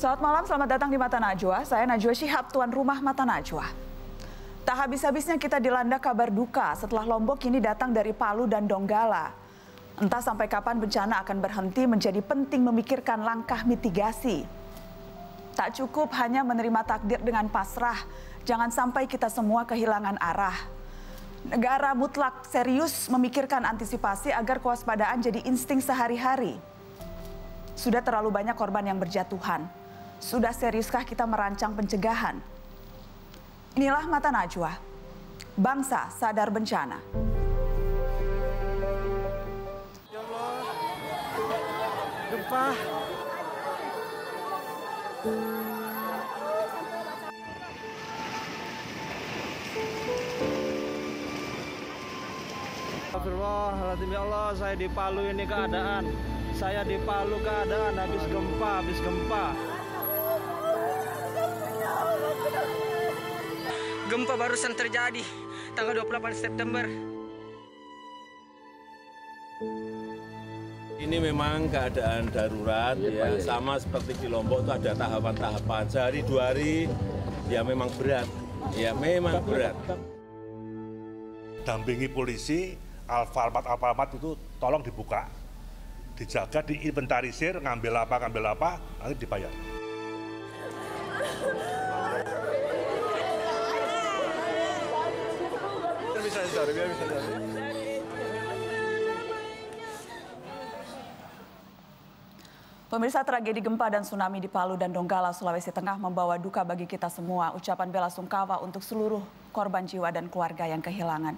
Selamat malam, selamat datang di Mata Najwa. Saya Najwa Shihab, tuan rumah Mata Najwa. Tak habis-habisnya kita dilanda kabar duka setelah Lombok ini datang dari Palu dan Donggala. Entah sampai kapan bencana akan berhenti menjadi penting memikirkan langkah mitigasi. Tak cukup hanya menerima takdir dengan pasrah, jangan sampai kita semua kehilangan arah. Negara mutlak serius memikirkan antisipasi agar kewaspadaan jadi insting sehari-hari. Sudah terlalu banyak korban yang berjatuhan sudah seriuskah kita merancang pencegahan? Inilah mata najwa. Bangsa sadar bencana. Ya Allah. Gempa. Astagfirullahaladzim ya Allah saya di Palu ini keadaan saya di Palu keadaan habis gempa habis gempa Gempa barusan terjadi tanggal 28 September. Ini memang keadaan darurat iya, ya, ya. sama seperti di Lombok itu ada tahapan-tahapan. Sehari dua hari ya memang berat. Ya memang berat. Dampingi polisi, Alfamart Alfamart itu tolong dibuka. Dijaga, diinventarisir, ngambil apa, ngambil apa, nanti dibayar. Pemirsa tragedi gempa dan tsunami di Palu dan Donggala, Sulawesi Tengah membawa duka bagi kita semua. Ucapan bela sungkawa untuk seluruh korban jiwa dan keluarga yang kehilangan.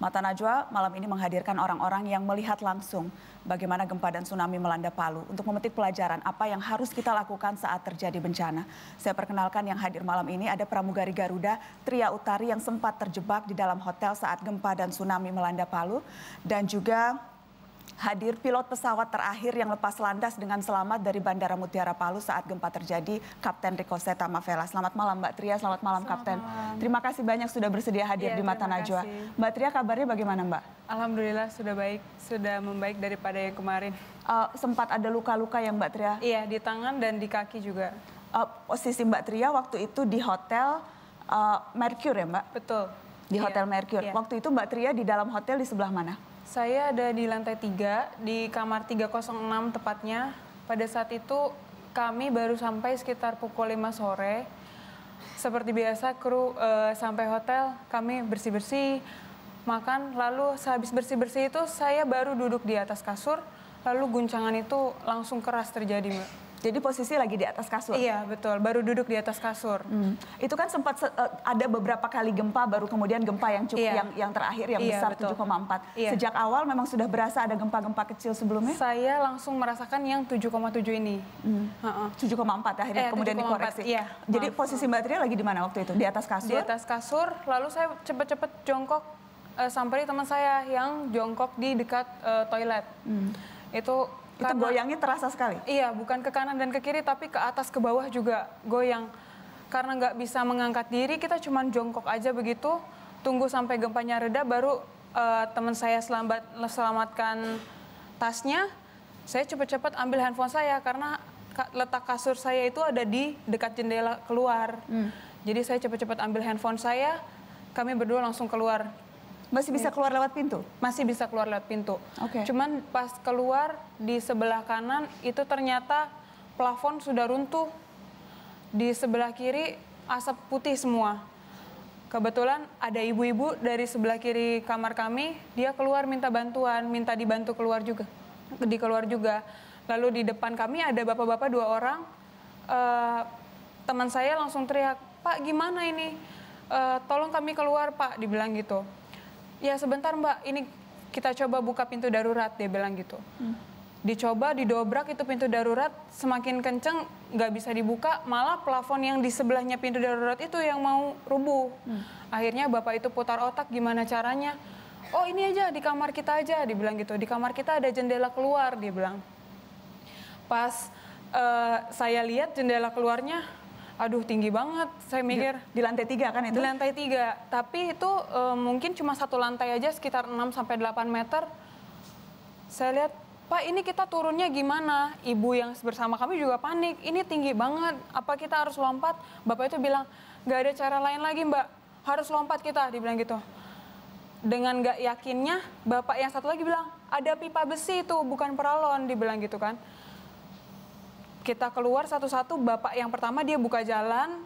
Mata Najwa malam ini menghadirkan orang-orang yang melihat langsung bagaimana gempa dan tsunami melanda Palu untuk memetik pelajaran apa yang harus kita lakukan saat terjadi bencana. Saya perkenalkan yang hadir malam ini ada pramugari Garuda Tria Utari yang sempat terjebak di dalam hotel saat gempa dan tsunami melanda Palu dan juga hadir pilot pesawat terakhir yang lepas landas dengan selamat dari Bandara Mutiara Palu saat gempa terjadi, Kapten Rico Seta Mavela. Selamat malam Mbak Tria, selamat malam selamat Kapten. Terima kasih banyak sudah bersedia hadir ya, di Mata Najwa. Mbak Tria kabarnya bagaimana Mbak? Alhamdulillah sudah baik, sudah membaik daripada yang kemarin. Uh, sempat ada luka-luka yang Mbak Tria? Iya, di tangan dan di kaki juga. Uh, posisi Mbak Tria waktu itu di hotel uh, Mercure ya Mbak? Betul. Di iya. Hotel Mercure. Iya. Waktu itu Mbak Tria di dalam hotel di sebelah mana? Saya ada di lantai 3, di kamar 306 tepatnya. Pada saat itu kami baru sampai sekitar pukul 5 sore. Seperti biasa kru uh, sampai hotel, kami bersih-bersih, makan, lalu sehabis bersih-bersih itu saya baru duduk di atas kasur, lalu guncangan itu langsung keras terjadi, Mbak. Jadi posisi lagi di atas kasur. Iya, betul. Baru duduk di atas kasur. Hmm. Itu kan sempat uh, ada beberapa kali gempa baru kemudian gempa yang cukup iya. yang yang terakhir yang iya, besar 7,4. Iya. Sejak awal memang sudah berasa ada gempa-gempa kecil sebelumnya? Saya langsung merasakan yang 7,7 ini. Hmm. 7,4 akhirnya eh, kemudian dikoreksi. iya. Jadi Maaf. posisi Mbak Tria lagi di mana waktu itu? Di atas kasur? Di atas kasur, lalu saya cepet-cepet jongkok uh, sampai teman saya yang jongkok di dekat uh, toilet. Hmm. Itu karena, itu goyangnya terasa sekali? Iya, bukan ke kanan dan ke kiri, tapi ke atas ke bawah juga goyang. Karena nggak bisa mengangkat diri, kita cuma jongkok aja begitu, tunggu sampai gempanya reda, baru uh, teman saya selamat, selamatkan tasnya. Saya cepat-cepat ambil handphone saya karena letak kasur saya itu ada di dekat jendela keluar. Hmm. Jadi saya cepat-cepat ambil handphone saya, kami berdua langsung keluar. Masih bisa iya. keluar lewat pintu? Masih bisa keluar lewat pintu. Oke. Okay. Cuman pas keluar di sebelah kanan itu ternyata plafon sudah runtuh. Di sebelah kiri asap putih semua. Kebetulan ada ibu-ibu dari sebelah kiri kamar kami, dia keluar minta bantuan, minta dibantu keluar juga, keluar juga. Lalu di depan kami ada bapak-bapak dua orang, uh, teman saya langsung teriak, Pak gimana ini? Uh, tolong kami keluar Pak, dibilang gitu ya sebentar mbak ini kita coba buka pintu darurat dia bilang gitu hmm. dicoba didobrak itu pintu darurat semakin kenceng nggak bisa dibuka malah plafon yang di sebelahnya pintu darurat itu yang mau rubuh hmm. akhirnya bapak itu putar otak gimana caranya oh ini aja di kamar kita aja dia bilang gitu di kamar kita ada jendela keluar dia bilang pas uh, saya lihat jendela keluarnya aduh tinggi banget saya mikir di, di lantai tiga kan itu di lantai tiga tapi itu e, mungkin cuma satu lantai aja sekitar 6 sampai delapan meter saya lihat pak ini kita turunnya gimana ibu yang bersama kami juga panik ini tinggi banget apa kita harus lompat bapak itu bilang nggak ada cara lain lagi mbak harus lompat kita dibilang gitu dengan gak yakinnya bapak yang satu lagi bilang ada pipa besi itu bukan peralon dibilang gitu kan kita keluar satu-satu bapak yang pertama dia buka jalan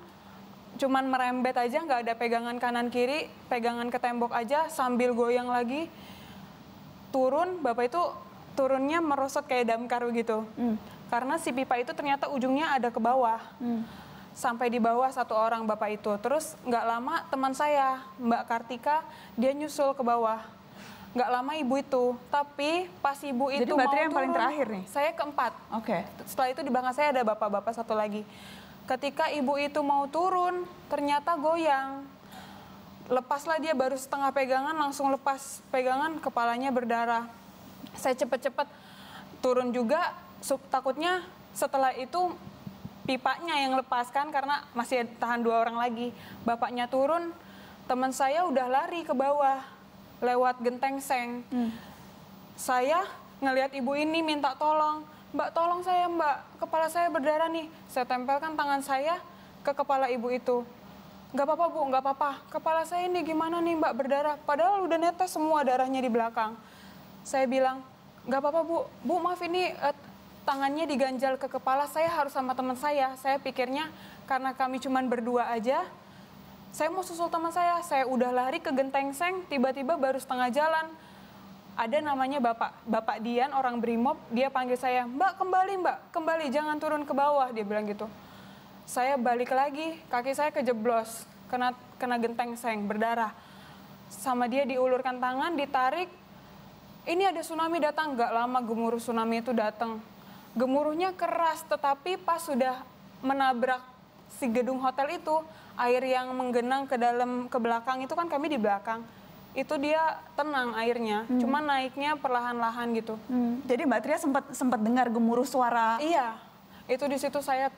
cuman merembet aja nggak ada pegangan kanan kiri pegangan ke tembok aja sambil goyang lagi turun bapak itu turunnya merosot kayak damkar gitu hmm. karena si pipa itu ternyata ujungnya ada ke bawah hmm. sampai di bawah satu orang bapak itu terus nggak lama teman saya mbak Kartika dia nyusul ke bawah Nggak lama ibu itu, tapi pas ibu itu Jadi mau mau yang paling terakhir nih? Saya keempat. Oke. Okay. Setelah itu di belakang saya ada bapak-bapak satu lagi. Ketika ibu itu mau turun, ternyata goyang. Lepaslah dia baru setengah pegangan, langsung lepas pegangan, kepalanya berdarah. Saya cepet-cepet turun juga, sub, takutnya setelah itu pipanya yang lepaskan karena masih tahan dua orang lagi. Bapaknya turun, teman saya udah lari ke bawah lewat genteng seng. Hmm. Saya ngelihat ibu ini minta tolong, Mbak tolong saya Mbak, kepala saya berdarah nih. Saya tempelkan tangan saya ke kepala ibu itu. Gak apa-apa Bu, gak apa-apa. Kepala saya ini gimana nih Mbak berdarah? Padahal udah netes semua darahnya di belakang. Saya bilang, gak apa-apa Bu, Bu maaf ini eh, tangannya diganjal ke kepala saya harus sama teman saya. Saya pikirnya karena kami cuma berdua aja, saya mau susul teman saya, saya udah lari ke genteng seng, tiba-tiba baru setengah jalan, ada namanya bapak, bapak Dian orang Brimob, dia panggil saya, mbak kembali mbak, kembali jangan turun ke bawah, dia bilang gitu. Saya balik lagi, kaki saya kejeblos, kena, kena genteng seng, berdarah. Sama dia diulurkan tangan, ditarik, ini ada tsunami datang, gak lama gemuruh tsunami itu datang. Gemuruhnya keras, tetapi pas sudah menabrak si gedung hotel itu, air yang menggenang ke dalam ke belakang itu kan kami di belakang itu dia tenang airnya, hmm. cuma naiknya perlahan-lahan gitu. Hmm. Jadi Mbak Tria sempat sempat dengar gemuruh suara. Iya, itu di situ saya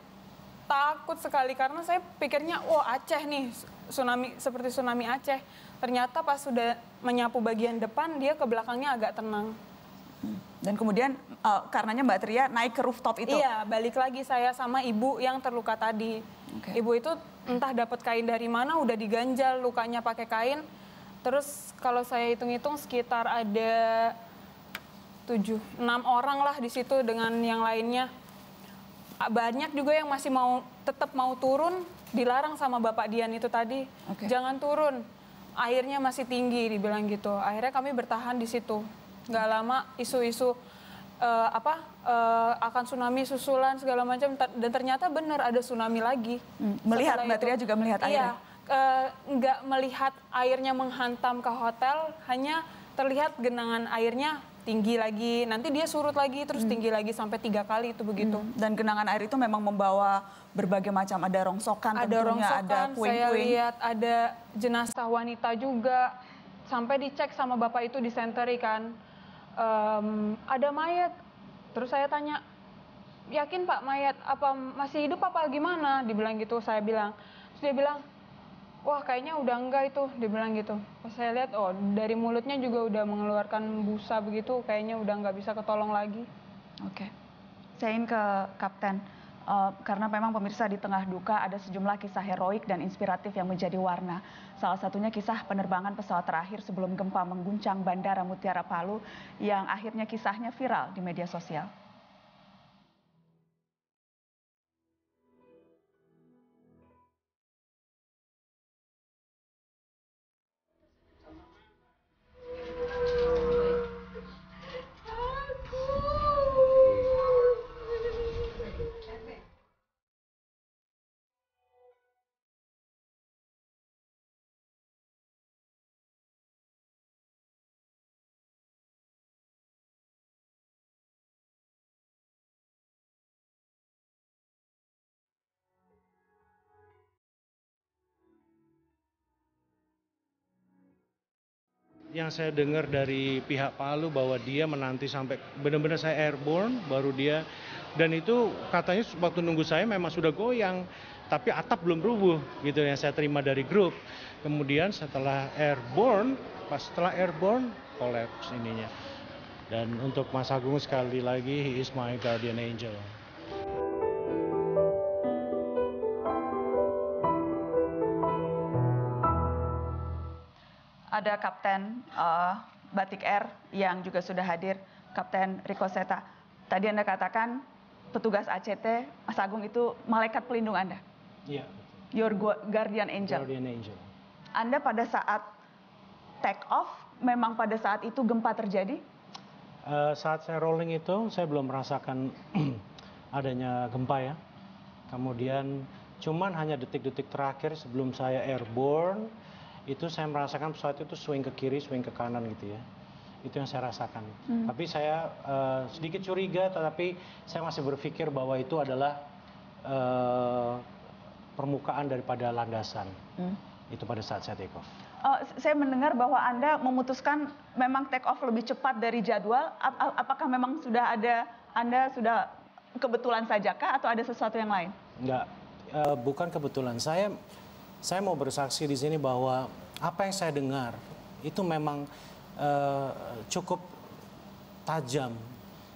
takut sekali karena saya pikirnya, wah oh, Aceh nih tsunami seperti tsunami Aceh. Ternyata pas sudah menyapu bagian depan dia ke belakangnya agak tenang. Dan kemudian uh, karenanya Mbak Tria naik ke rooftop itu. Iya, balik lagi saya sama ibu yang terluka tadi. Okay. Ibu itu entah dapat kain dari mana udah diganjal lukanya pakai kain. Terus kalau saya hitung-hitung sekitar ada tujuh, enam orang lah di situ dengan yang lainnya. Banyak juga yang masih mau tetap mau turun, dilarang sama Bapak Dian itu tadi. Okay. Jangan turun. Airnya masih tinggi dibilang gitu. Akhirnya kami bertahan di situ nggak lama isu-isu uh, apa uh, akan tsunami susulan segala macam dan ternyata benar ada tsunami lagi. Hmm, melihat Mbak Tria juga melihat iya, airnya. Iya, uh, nggak melihat airnya menghantam ke hotel, hanya terlihat genangan airnya tinggi lagi, nanti dia surut lagi, terus hmm. tinggi lagi sampai tiga kali itu begitu. Hmm. Dan genangan air itu memang membawa berbagai macam, ada rongsokan ada rongsokan, ada puing-puing. Saya lihat ada jenazah wanita juga, sampai dicek sama bapak itu di kan ada mayat terus saya tanya yakin pak mayat apa masih hidup apa gimana dibilang gitu saya bilang terus dia bilang wah kayaknya udah enggak itu dibilang gitu pas saya lihat oh dari mulutnya juga udah mengeluarkan busa begitu kayaknya udah nggak bisa ketolong lagi oke saya ingin ke kapten Eh, karena memang pemirsa di tengah duka ada sejumlah kisah heroik dan inspiratif yang menjadi warna. Salah satunya kisah penerbangan pesawat terakhir sebelum gempa mengguncang Bandara Mutiara Palu yang akhirnya kisahnya viral di media sosial. yang saya dengar dari pihak Palu bahwa dia menanti sampai benar-benar saya airborne baru dia dan itu katanya waktu nunggu saya memang sudah goyang tapi atap belum rubuh gitu yang saya terima dari grup. Kemudian setelah airborne pas setelah airborne collapse ininya. Dan untuk Mas Agung sekali lagi he is my guardian angel. ada kapten eh, batik air yang juga sudah hadir kapten riko seta tadi anda katakan petugas act mas agung itu malaikat pelindung anda Iya. your guardian angel anda pada saat take off memang pada saat itu gempa terjadi eh, saat saya rolling itu saya belum merasakan adanya gempa ya kemudian cuman hanya detik-detik terakhir sebelum saya airborne itu saya merasakan pesawat itu swing ke kiri swing ke kanan gitu ya itu yang saya rasakan hmm. tapi saya uh, sedikit curiga tetapi saya masih berpikir bahwa itu adalah uh, permukaan daripada landasan hmm. itu pada saat saya take off uh, saya mendengar bahwa Anda memutuskan memang take off lebih cepat dari jadwal. Ap apakah memang sudah ada Anda sudah kebetulan saja sajakah atau ada sesuatu yang lain? Enggak, uh, bukan kebetulan. Saya saya mau bersaksi di sini bahwa apa yang saya dengar itu memang eh, cukup tajam.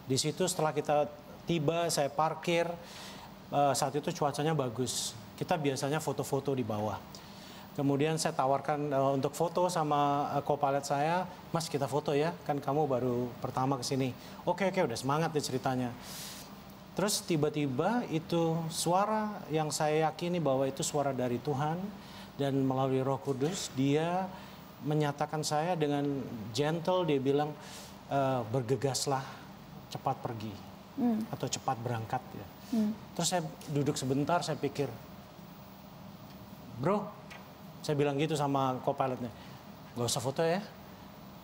Di situ setelah kita tiba, saya parkir. Eh, saat itu cuacanya bagus. Kita biasanya foto-foto di bawah. Kemudian saya tawarkan uh, untuk foto sama uh, eh, co saya, Mas kita foto ya, kan kamu baru pertama ke sini. Oke oke okay, udah semangat nih ceritanya. Terus tiba-tiba itu suara yang saya yakini bahwa itu suara dari Tuhan dan melalui Roh Kudus dia menyatakan saya dengan gentle dia bilang e, bergegaslah cepat pergi hmm. atau cepat berangkat ya. Hmm. Terus saya duduk sebentar saya pikir bro saya bilang gitu sama co-pilotnya gak usah foto ya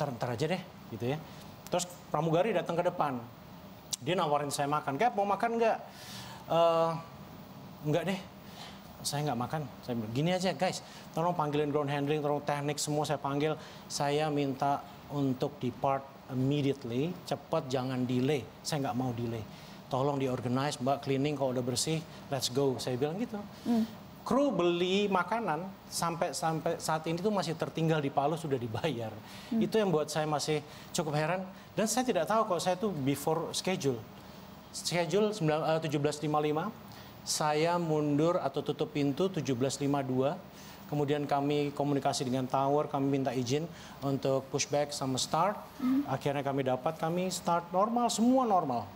ntar, ntar aja deh gitu ya. Terus pramugari datang ke depan dia nawarin saya makan kayak mau makan nggak uh, nggak deh saya nggak makan saya bilang gini aja guys tolong panggilin ground handling tolong teknik semua saya panggil saya minta untuk depart immediately cepat jangan delay saya nggak mau delay tolong diorganize mbak cleaning kalau udah bersih let's go saya bilang gitu mm kru beli makanan sampai sampai saat ini tuh masih tertinggal di Palu sudah dibayar. Hmm. Itu yang buat saya masih cukup heran dan saya tidak tahu kalau saya tuh before schedule. Schedule 1755 eh, saya mundur atau tutup pintu 1752. Kemudian kami komunikasi dengan Tower, kami minta izin untuk pushback sama start. Hmm. Akhirnya kami dapat, kami start normal, semua normal.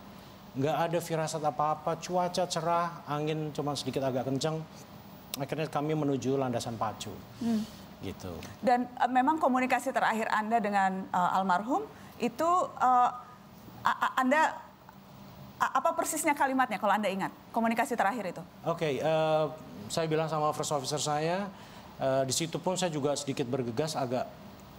Nggak ada firasat apa-apa, cuaca cerah, angin cuma sedikit agak kencang akhirnya kami menuju landasan pacu. Hmm. Gitu. Dan uh, memang komunikasi terakhir Anda dengan uh, almarhum itu uh, Anda apa persisnya kalimatnya kalau Anda ingat? Komunikasi terakhir itu. Oke, okay, saya bilang sama first officer saya uh, di situ pun saya juga sedikit bergegas agak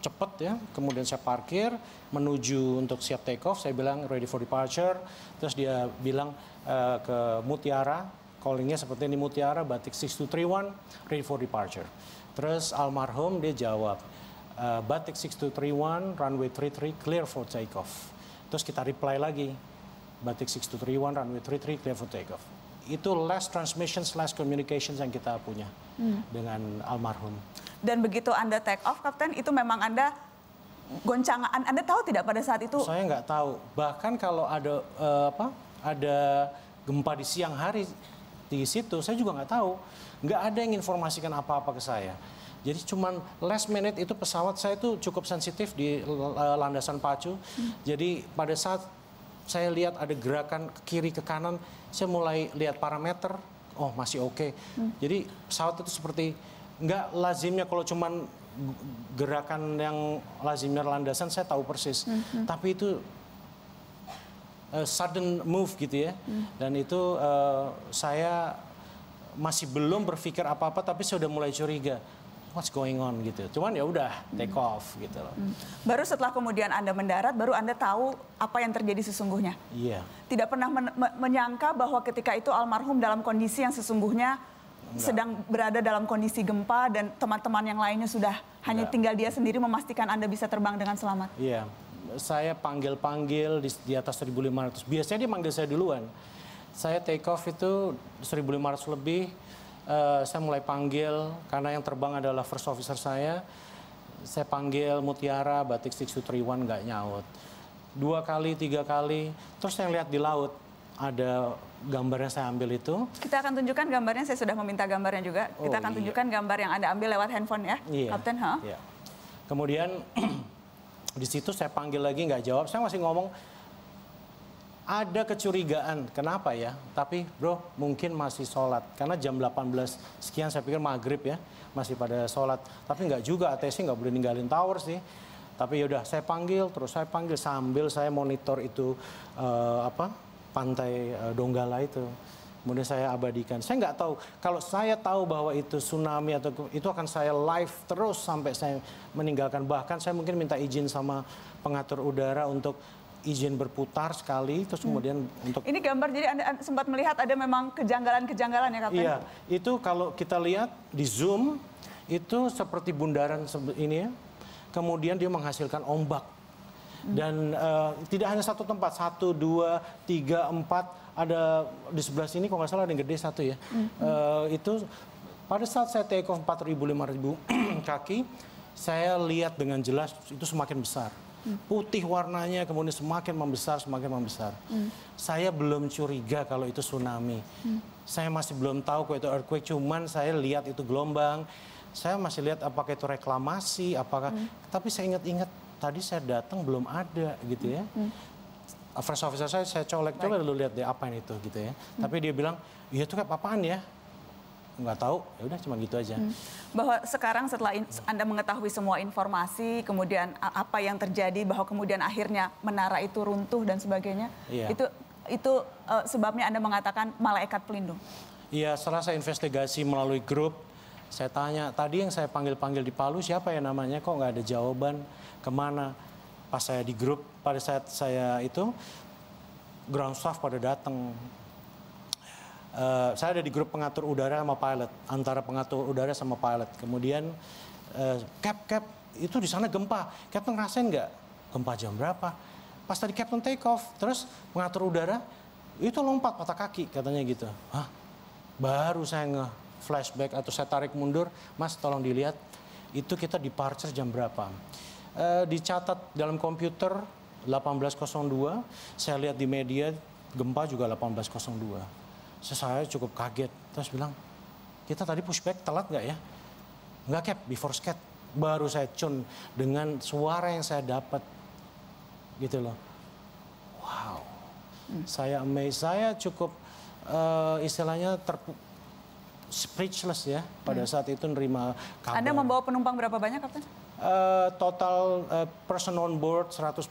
cepat ya. Kemudian saya parkir menuju untuk siap take off. Saya bilang ready for departure. Terus dia bilang uh, ke Mutiara callingnya seperti ini Mutiara, Batik 6231, ready for departure. Terus almarhum dia jawab, uh, Batik 6231, runway 33, clear for takeoff. Terus kita reply lagi, Batik 6231, runway 33, clear for takeoff. Itu last transmissions last communications yang kita punya hmm. dengan almarhum. Dan begitu Anda take off, Kapten, itu memang Anda goncangan, Anda tahu tidak pada saat itu? Saya nggak tahu. Bahkan kalau ada uh, apa ada gempa di siang hari, di situ, saya juga nggak tahu. Nggak ada yang informasikan apa-apa ke saya. Jadi cuma last minute itu pesawat saya itu cukup sensitif di e, landasan pacu. Hmm. Jadi pada saat saya lihat ada gerakan ke kiri ke kanan, saya mulai lihat parameter, oh masih oke. Okay. Hmm. Jadi pesawat itu seperti nggak lazimnya kalau cuma gerakan yang lazimnya landasan saya tahu persis. Hmm. Tapi itu uh, sudden move gitu ya. Hmm. Dan itu uh, saya masih belum berpikir apa-apa tapi sudah mulai curiga what's going on gitu. Cuman ya udah take off gitu loh. Hmm. Baru setelah kemudian Anda mendarat baru Anda tahu apa yang terjadi sesungguhnya. Iya. Yeah. Tidak pernah men menyangka bahwa ketika itu almarhum dalam kondisi yang sesungguhnya Enggak. sedang berada dalam kondisi gempa dan teman-teman yang lainnya sudah Enggak. hanya tinggal dia sendiri memastikan Anda bisa terbang dengan selamat. Iya. Yeah saya panggil-panggil di, di atas 1.500. Biasanya dia manggil saya duluan. Saya take off itu 1.500 lebih, uh, saya mulai panggil karena yang terbang adalah first officer saya. Saya panggil Mutiara, Batik 6231 nggak nyaut. Dua kali, tiga kali, terus saya lihat di laut ada gambarnya saya ambil itu. Kita akan tunjukkan gambarnya, saya sudah meminta gambarnya juga. Kita oh, akan iya. tunjukkan gambar yang Anda ambil lewat handphone ya, iya, Kapten. Huh? Yeah. Kemudian Di situ saya panggil lagi nggak jawab, saya masih ngomong ada kecurigaan, kenapa ya? Tapi bro mungkin masih sholat, karena jam 18 sekian saya pikir maghrib ya, masih pada sholat. Tapi nggak juga, ATC nggak boleh ninggalin tower sih. Tapi yaudah saya panggil, terus saya panggil sambil saya monitor itu uh, apa pantai uh, Donggala itu kemudian saya abadikan. Saya nggak tahu kalau saya tahu bahwa itu tsunami atau itu akan saya live terus sampai saya meninggalkan. Bahkan saya mungkin minta izin sama pengatur udara untuk izin berputar sekali terus hmm. kemudian hmm. untuk ini gambar jadi anda sempat melihat ada memang kejanggalan-kejanggalan ya kapten iya itu kalau kita lihat di zoom itu seperti bundaran ini ya kemudian dia menghasilkan ombak dan uh, tidak hanya satu tempat, satu, dua, tiga, empat, ada di sebelah sini kalau nggak salah ada yang gede satu ya. Mm -hmm. uh, itu pada saat saya take off 4.000-5.000 kaki, saya lihat dengan jelas itu semakin besar. Mm. Putih warnanya kemudian semakin membesar, semakin membesar. Mm. Saya belum curiga kalau itu tsunami. Mm. Saya masih belum tahu kalau itu earthquake, cuman saya lihat itu gelombang. Saya masih lihat apakah itu reklamasi, apakah... Mm. Tapi saya ingat-ingat tadi saya datang belum ada gitu ya. Hmm. First officer saya saya colek coba dulu lihat deh apa itu gitu ya. Hmm. Tapi dia bilang, "Ya itu kayak apaan ya?" nggak tahu ya udah cuma gitu aja hmm. bahwa sekarang setelah anda mengetahui semua informasi kemudian apa yang terjadi bahwa kemudian akhirnya menara itu runtuh dan sebagainya iya. itu itu uh, sebabnya anda mengatakan malaikat pelindung Iya, setelah saya investigasi melalui grup saya tanya, tadi yang saya panggil-panggil di Palu siapa ya namanya? Kok nggak ada jawaban kemana? Pas saya di grup, pada saat saya itu, ground staff pada datang. Uh, saya ada di grup pengatur udara sama pilot, antara pengatur udara sama pilot. Kemudian, uh, cap, cap, itu di sana gempa. cap ngerasain nggak? Gempa jam berapa? Pas tadi Captain take off, terus pengatur udara, itu lompat patah kaki katanya gitu. Hah? Baru saya ngeh, flashback atau saya tarik mundur, Mas tolong dilihat itu kita departure jam berapa. E, dicatat dalam komputer 1802, saya lihat di media gempa juga 1802. Saya cukup kaget, terus bilang, kita tadi pushback telat nggak ya? Nggak cap, before sketch, Baru saya cun dengan suara yang saya dapat. Gitu loh. Wow. Hmm. Saya amazed, saya cukup uh, istilahnya terpukul speechless ya pada hmm. saat itu nerima kabar. Anda membawa penumpang berapa banyak, Kapten? Uh, total uh, person on board 148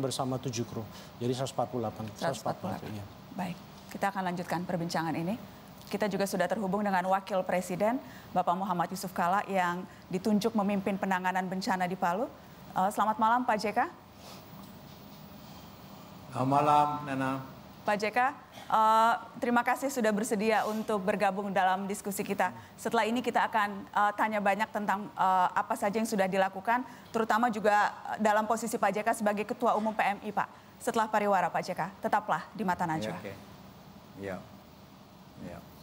bersama 7 kru. Jadi 148. 148. 148 Baik, kita akan lanjutkan perbincangan ini. Kita juga sudah terhubung dengan Wakil Presiden Bapak Muhammad Yusuf Kala yang ditunjuk memimpin penanganan bencana di Palu. Uh, selamat malam Pak JK. Selamat malam Nana. Pak JK, uh, eh, terima kasih sudah bersedia untuk bergabung dalam diskusi kita. Setelah ini kita akan uh, tanya banyak tentang uh, apa saja yang sudah dilakukan, terutama juga dalam posisi Pak JK sebagai Ketua Umum PMI, Pak. Setelah pariwara, Pak JK, tetaplah di mata Najwa. Ya, okay. ya. ya.